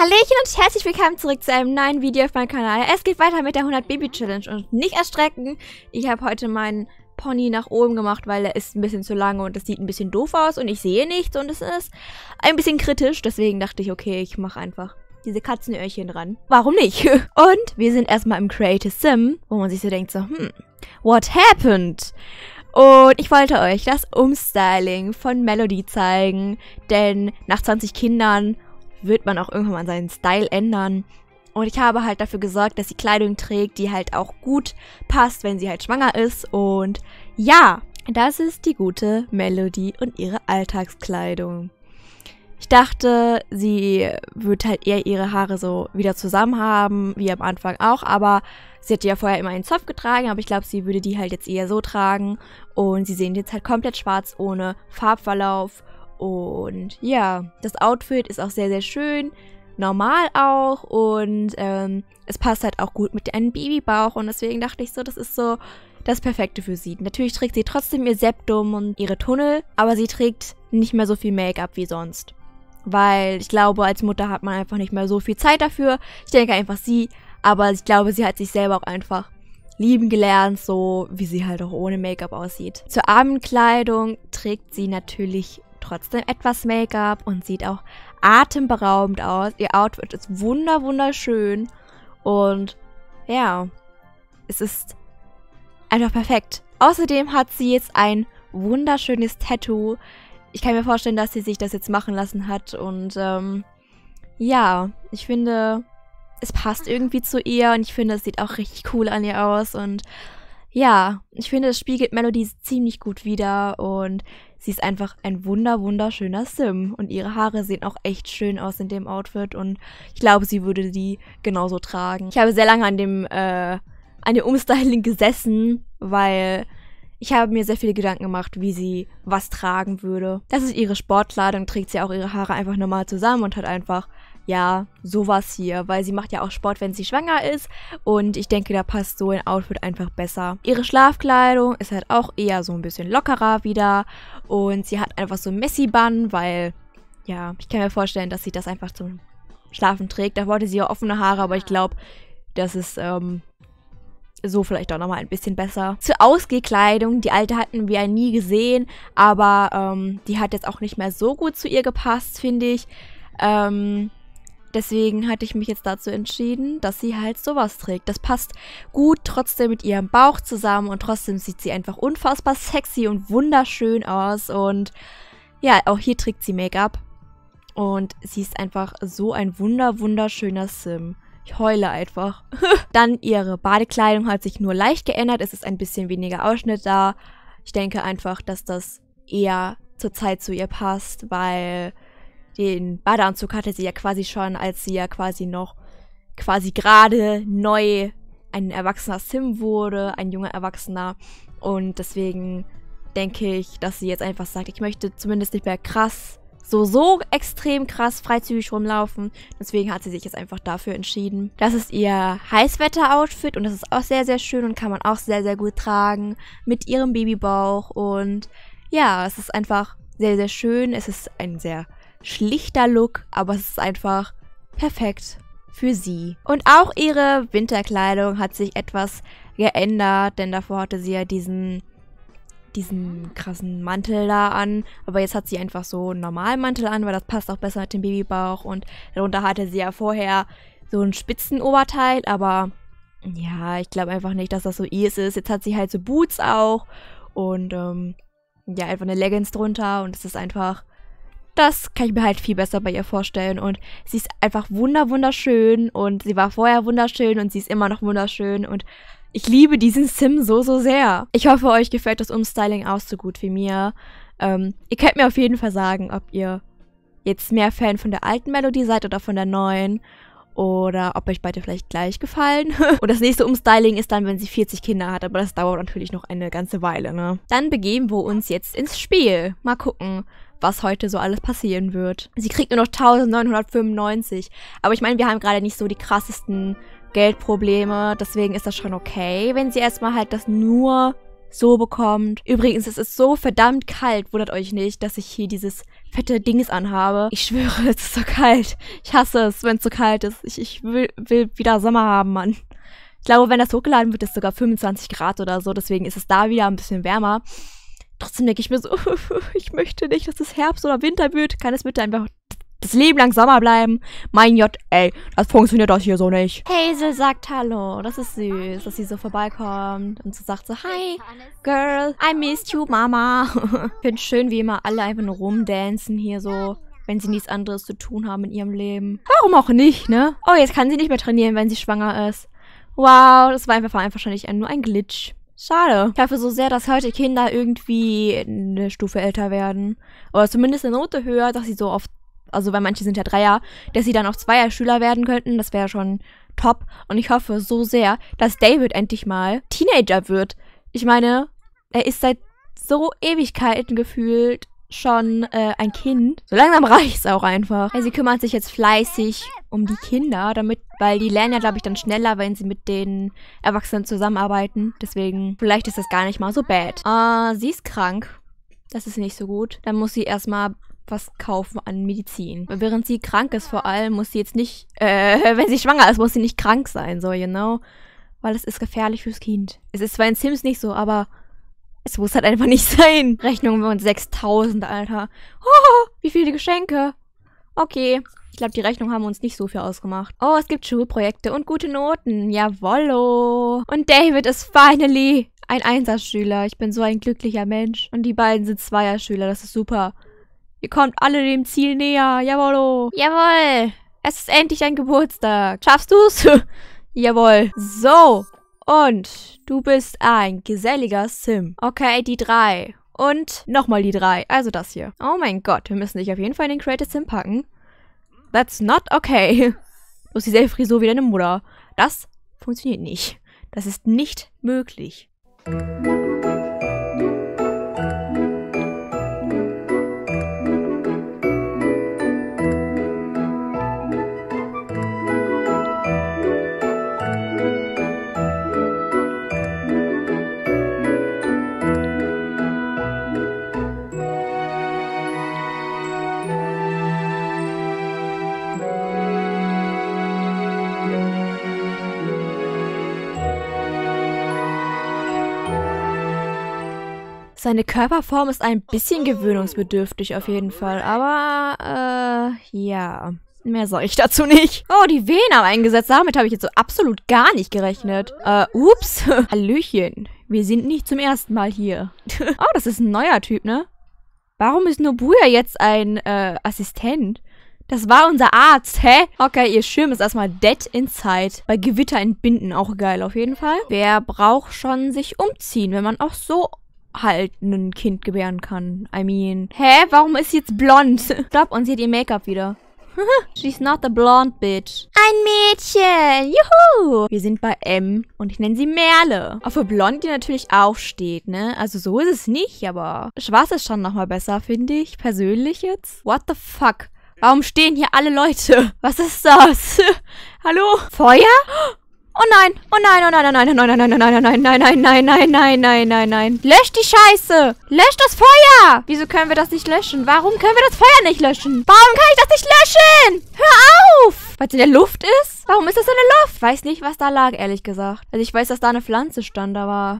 Hallöchen und herzlich willkommen zurück zu einem neuen Video auf meinem Kanal. Es geht weiter mit der 100 Baby Challenge und nicht erstrecken. Ich habe heute meinen Pony nach oben gemacht, weil er ist ein bisschen zu lange und es sieht ein bisschen doof aus und ich sehe nichts und es ist ein bisschen kritisch. Deswegen dachte ich, okay, ich mache einfach diese Katzenöhrchen ran. Warum nicht? Und wir sind erstmal im Creative Sim, wo man sich so denkt so, hm, what happened? Und ich wollte euch das Umstyling von Melody zeigen, denn nach 20 Kindern wird man auch irgendwann seinen Style ändern. Und ich habe halt dafür gesorgt, dass sie Kleidung trägt, die halt auch gut passt, wenn sie halt schwanger ist. Und ja, das ist die gute Melody und ihre Alltagskleidung. Ich dachte, sie wird halt eher ihre Haare so wieder zusammen haben, wie am Anfang auch, aber sie hatte ja vorher immer einen Zopf getragen, aber ich glaube, sie würde die halt jetzt eher so tragen und sie sehen jetzt halt komplett schwarz ohne Farbverlauf und ja, das Outfit ist auch sehr, sehr schön. Normal auch. Und ähm, es passt halt auch gut mit einem Babybauch. Und deswegen dachte ich so, das ist so das Perfekte für sie. Natürlich trägt sie trotzdem ihr Septum und ihre Tunnel. Aber sie trägt nicht mehr so viel Make-up wie sonst. Weil ich glaube, als Mutter hat man einfach nicht mehr so viel Zeit dafür. Ich denke einfach sie. Aber ich glaube, sie hat sich selber auch einfach lieben gelernt, so wie sie halt auch ohne Make-up aussieht. Zur Abendkleidung trägt sie natürlich trotzdem etwas Make-up und sieht auch atemberaubend aus. Ihr Outfit ist wunder wunderschön und ja, es ist einfach perfekt. Außerdem hat sie jetzt ein wunderschönes Tattoo. Ich kann mir vorstellen, dass sie sich das jetzt machen lassen hat und ähm, ja, ich finde, es passt irgendwie zu ihr und ich finde, es sieht auch richtig cool an ihr aus und ja, ich finde, es spiegelt Melody ziemlich gut wieder und sie ist einfach ein wunder, wunderschöner Sim. Und ihre Haare sehen auch echt schön aus in dem Outfit. Und ich glaube, sie würde die genauso tragen. Ich habe sehr lange an dem, äh, an dem Umstyling gesessen, weil ich habe mir sehr viele Gedanken gemacht, wie sie was tragen würde. Das ist ihre Sportkleidung, trägt sie auch ihre Haare einfach normal zusammen und hat einfach ja, sowas hier, weil sie macht ja auch Sport, wenn sie schwanger ist und ich denke, da passt so ein Outfit einfach besser. Ihre Schlafkleidung ist halt auch eher so ein bisschen lockerer wieder und sie hat einfach so ein messi bun weil, ja, ich kann mir vorstellen, dass sie das einfach zum Schlafen trägt. Da wollte sie ja offene Haare, aber ich glaube, das ist, ähm, so vielleicht auch nochmal ein bisschen besser. Zur Ausgekleidung, die alte hatten wir ja nie gesehen, aber ähm, die hat jetzt auch nicht mehr so gut zu ihr gepasst, finde ich. Ähm, Deswegen hatte ich mich jetzt dazu entschieden, dass sie halt sowas trägt. Das passt gut trotzdem mit ihrem Bauch zusammen und trotzdem sieht sie einfach unfassbar sexy und wunderschön aus. Und ja, auch hier trägt sie Make-up. Und sie ist einfach so ein wunder, wunderschöner Sim. Ich heule einfach. Dann ihre Badekleidung hat sich nur leicht geändert. Es ist ein bisschen weniger Ausschnitt da. Ich denke einfach, dass das eher zur Zeit zu ihr passt, weil den Badeanzug hatte sie ja quasi schon, als sie ja quasi noch quasi gerade neu ein erwachsener Sim wurde, ein junger Erwachsener. Und deswegen denke ich, dass sie jetzt einfach sagt, ich möchte zumindest nicht mehr krass, so, so extrem krass freizügig rumlaufen. Deswegen hat sie sich jetzt einfach dafür entschieden. Das ist ihr Heißwetter-Outfit und das ist auch sehr, sehr schön und kann man auch sehr, sehr gut tragen mit ihrem Babybauch. Und ja, es ist einfach sehr, sehr schön. Es ist ein sehr schlichter Look, aber es ist einfach perfekt für sie. Und auch ihre Winterkleidung hat sich etwas geändert, denn davor hatte sie ja diesen diesen krassen Mantel da an, aber jetzt hat sie einfach so einen normalen Mantel an, weil das passt auch besser mit dem Babybauch und darunter hatte sie ja vorher so ein Spitzenoberteil, aber ja, ich glaube einfach nicht, dass das so ihrs ist. Jetzt hat sie halt so Boots auch und ähm, ja, einfach eine Leggings drunter und es ist einfach das kann ich mir halt viel besser bei ihr vorstellen. Und sie ist einfach wunder wunderschön und sie war vorher wunderschön und sie ist immer noch wunderschön und ich liebe diesen Sim so, so sehr. Ich hoffe, euch gefällt das Umstyling auch so gut wie mir. Ähm, ihr könnt mir auf jeden Fall sagen, ob ihr jetzt mehr Fan von der alten Melodie seid oder von der neuen. Oder ob euch beide vielleicht gleich gefallen. und das nächste Umstyling ist dann, wenn sie 40 Kinder hat. Aber das dauert natürlich noch eine ganze Weile, ne? Dann begeben wir uns jetzt ins Spiel. Mal gucken, was heute so alles passieren wird. Sie kriegt nur noch 1995. Aber ich meine, wir haben gerade nicht so die krassesten Geldprobleme. Deswegen ist das schon okay, wenn sie erstmal halt das nur so bekommt. Übrigens, es ist so verdammt kalt. Wundert euch nicht, dass ich hier dieses fette Dings anhabe. Ich schwöre, es ist so kalt. Ich hasse es, wenn es so kalt ist. Ich, ich will, will wieder Sommer haben, Mann. Ich glaube, wenn das hochgeladen wird, ist es sogar 25 Grad oder so. Deswegen ist es da wieder ein bisschen wärmer. Trotzdem denke ich mir so, ich möchte nicht, dass es Herbst oder Winter wird. Kann es bitte einfach das Leben lang Sommer bleiben? Mein J, ey, das funktioniert doch hier so nicht. Hazel sagt Hallo. Das ist süß, dass sie so vorbeikommt und so sagt so, Hi, Girl, I missed you, Mama. ich finde es schön, wie immer alle einfach nur rumdancen hier so wenn sie nichts anderes zu tun haben in ihrem Leben. Warum auch nicht, ne? Oh, jetzt kann sie nicht mehr trainieren, wenn sie schwanger ist. Wow, das war einfach wahrscheinlich nur ein Glitch. Schade. Ich hoffe so sehr, dass heute Kinder irgendwie eine Stufe älter werden. Oder zumindest eine Note höher, dass sie so oft, also weil manche sind ja Dreier, dass sie dann auch Zweier-Schüler werden könnten. Das wäre schon top. Und ich hoffe so sehr, dass David endlich mal Teenager wird. Ich meine, er ist seit so Ewigkeiten gefühlt schon äh, ein Kind. So langsam reicht's auch einfach. Ja, äh, sie kümmert sich jetzt fleißig um die Kinder, damit, weil die lernen ja, glaube ich, dann schneller, wenn sie mit den Erwachsenen zusammenarbeiten. Deswegen, vielleicht ist das gar nicht mal so bad. Äh, sie ist krank. Das ist nicht so gut. Dann muss sie erstmal was kaufen an Medizin. Während sie krank ist vor allem, muss sie jetzt nicht, äh, wenn sie schwanger ist, muss sie nicht krank sein, so, you know? Weil es ist gefährlich fürs Kind. Es ist zwar in Sims nicht so, aber es muss halt einfach nicht sein. Rechnung von 6000, Alter. Oh, wie viele Geschenke. Okay. Ich glaube, die Rechnung haben uns nicht so viel ausgemacht. Oh, es gibt Schulprojekte und gute Noten. Jawollo. Und David ist finally ein Einserschüler. Ich bin so ein glücklicher Mensch. Und die beiden sind Zweierschüler. Das ist super. Ihr kommt alle dem Ziel näher. Jawollo. Jawoll. Es ist endlich ein Geburtstag. Schaffst du's? Jawoll. So. Und du bist ein geselliger Sim. Okay, die drei. Und nochmal die drei. Also das hier. Oh mein Gott, wir müssen dich auf jeden Fall in den Creative Sim packen. That's not okay. Du hast dieselbe Frisur wie deine Mutter. Das funktioniert nicht. Das ist nicht möglich. Seine Körperform ist ein bisschen gewöhnungsbedürftig auf jeden Fall, aber äh, ja. Mehr soll ich dazu nicht. Oh, die Venen haben eingesetzt. Damit habe ich jetzt so absolut gar nicht gerechnet. Äh, ups. Hallöchen. Wir sind nicht zum ersten Mal hier. oh, das ist ein neuer Typ, ne? Warum ist Nobuya jetzt ein äh, Assistent? Das war unser Arzt, hä? Okay, ihr Schirm ist erstmal dead inside. Bei Gewitter entbinden auch geil auf jeden Fall. Wer braucht schon sich umziehen, wenn man auch so halt ein Kind gebären kann. I mean. Hä? Warum ist sie jetzt blond? Stopp, und sie hat ihr Make-up wieder. She's not a blonde bitch. Ein Mädchen. Juhu. Wir sind bei M und ich nenne sie Merle. Auch für blond, die natürlich auch steht, ne? Also so ist es nicht, aber schwarz ist schon nochmal besser, finde ich. Persönlich jetzt. What the fuck? Warum stehen hier alle Leute? Was ist das? Hallo? Feuer? Oh nein, oh nein, oh nein, oh nein, oh nein, oh nein, oh nein, oh nein, nein, nein, nein, nein, nein, nein, nein, nein. nein. Löscht die Scheiße. Löscht das Feuer. Wieso können wir das nicht löschen? Warum können wir das Feuer nicht löschen? Warum kann ich das nicht löschen? Hör auf. Weil es in der Luft ist? Warum ist das in der Luft? Weiß nicht, was da lag, ehrlich gesagt. Also ich weiß, dass da eine Pflanze stand, aber...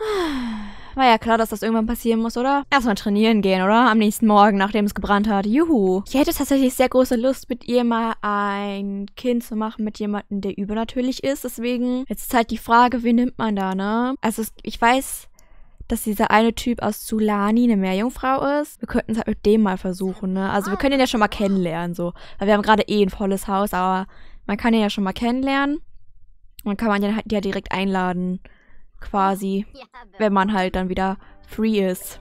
War ja klar, dass das irgendwann passieren muss, oder? Erstmal trainieren gehen, oder? Am nächsten Morgen, nachdem es gebrannt hat. Juhu. Ich hätte tatsächlich sehr große Lust, mit ihr mal ein Kind zu machen, mit jemandem, der übernatürlich ist. Deswegen, jetzt ist halt die Frage, wen nimmt man da, ne? Also, ich weiß, dass dieser eine Typ aus Zulani eine Meerjungfrau ist. Wir könnten es halt mit dem mal versuchen, ne? Also wir können ihn ja schon mal kennenlernen, so. Weil wir haben gerade eh ein volles Haus, aber man kann ihn ja schon mal kennenlernen. Und dann kann man ihn halt ja direkt einladen quasi, wenn man halt dann wieder free ist.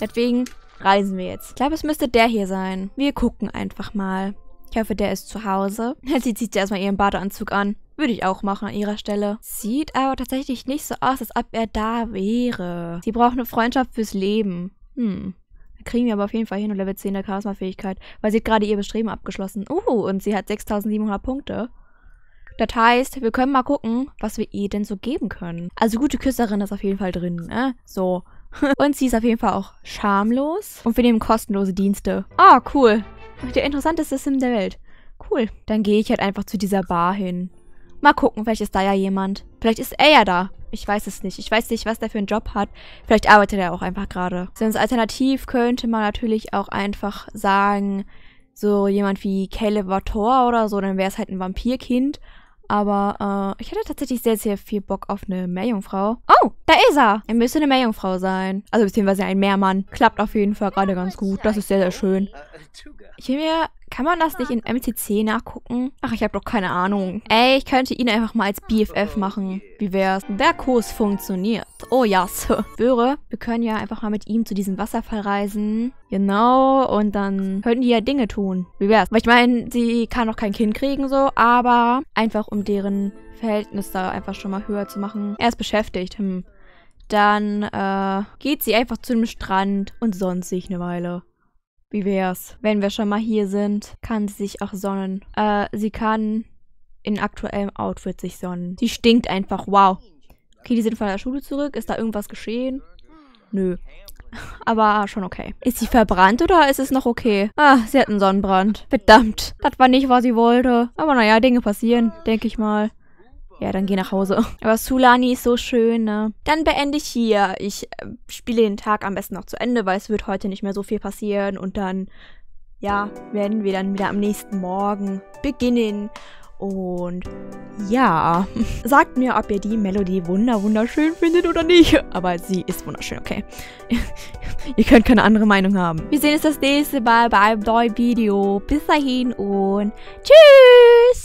Deswegen reisen wir jetzt. Ich glaube, es müsste der hier sein. Wir gucken einfach mal. Ich hoffe, der ist zu Hause. Sie zieht ja erstmal ihren Badeanzug an. Würde ich auch machen an ihrer Stelle. Sieht aber tatsächlich nicht so aus, als ob er da wäre. Sie braucht eine Freundschaft fürs Leben. Hm. Da kriegen wir aber auf jeden Fall hier nur Level 10 der Charisma-Fähigkeit, weil sie hat gerade ihr Bestreben abgeschlossen. Uh, und sie hat 6700 Punkte. Das heißt, wir können mal gucken, was wir ihr denn so geben können. Also gute Küsserin ist auf jeden Fall drin, ne? So. Und sie ist auf jeden Fall auch schamlos. Und wir nehmen kostenlose Dienste. Ah, oh, cool. Der interessanteste Sim der Welt. Cool. Dann gehe ich halt einfach zu dieser Bar hin. Mal gucken, vielleicht ist da ja jemand. Vielleicht ist er ja da. Ich weiß es nicht. Ich weiß nicht, was der für einen Job hat. Vielleicht arbeitet er auch einfach gerade. Sonst alternativ könnte man natürlich auch einfach sagen, so jemand wie Caleb Tor oder so, dann wäre es halt ein Vampirkind. Aber äh, ich hätte tatsächlich sehr, sehr viel Bock auf eine Meerjungfrau. Oh! Da ist er. Er müsste eine Meerjungfrau sein. Also beziehungsweise ein Meermann. Klappt auf jeden Fall gerade ganz gut. Das ist sehr, sehr schön. Ich will mir... Kann man das nicht in MCC nachgucken? Ach, ich habe doch keine Ahnung. Ey, ich könnte ihn einfach mal als BFF machen. Wie wär's? Der Kurs funktioniert. Oh ja, Sir. Böre, wir können ja einfach mal mit ihm zu diesem Wasserfall reisen. Genau, und dann könnten die ja Dinge tun. Wie wär's? Weil ich meine, sie kann noch kein Kind kriegen, so, aber einfach um deren Verhältnis da einfach schon mal höher zu machen. Er ist beschäftigt. Hm dann äh, geht sie einfach zu dem Strand und sonnt sich eine Weile. Wie wär's? Wenn wir schon mal hier sind, kann sie sich auch sonnen. Äh, sie kann in aktuellem Outfit sich sonnen. Sie stinkt einfach, wow. Okay, die sind von der Schule zurück. Ist da irgendwas geschehen? Nö. Aber schon okay. Ist sie verbrannt oder ist es noch okay? Ah, sie hat einen Sonnenbrand. Verdammt. Das war nicht, was sie wollte. Aber naja, Dinge passieren, denke ich mal. Ja, dann geh nach Hause. Aber Sulani ist so schön, ne? Dann beende ich hier. Ich äh, spiele den Tag am besten noch zu Ende, weil es wird heute nicht mehr so viel passieren. Und dann, ja, werden wir dann wieder am nächsten Morgen beginnen. Und ja, sagt mir, ob ihr die Melodie wunder wunderschön findet oder nicht. Aber sie ist wunderschön, okay. ihr könnt keine andere Meinung haben. Wir sehen uns das nächste Mal bei einem neuen Video. Bis dahin und tschüss!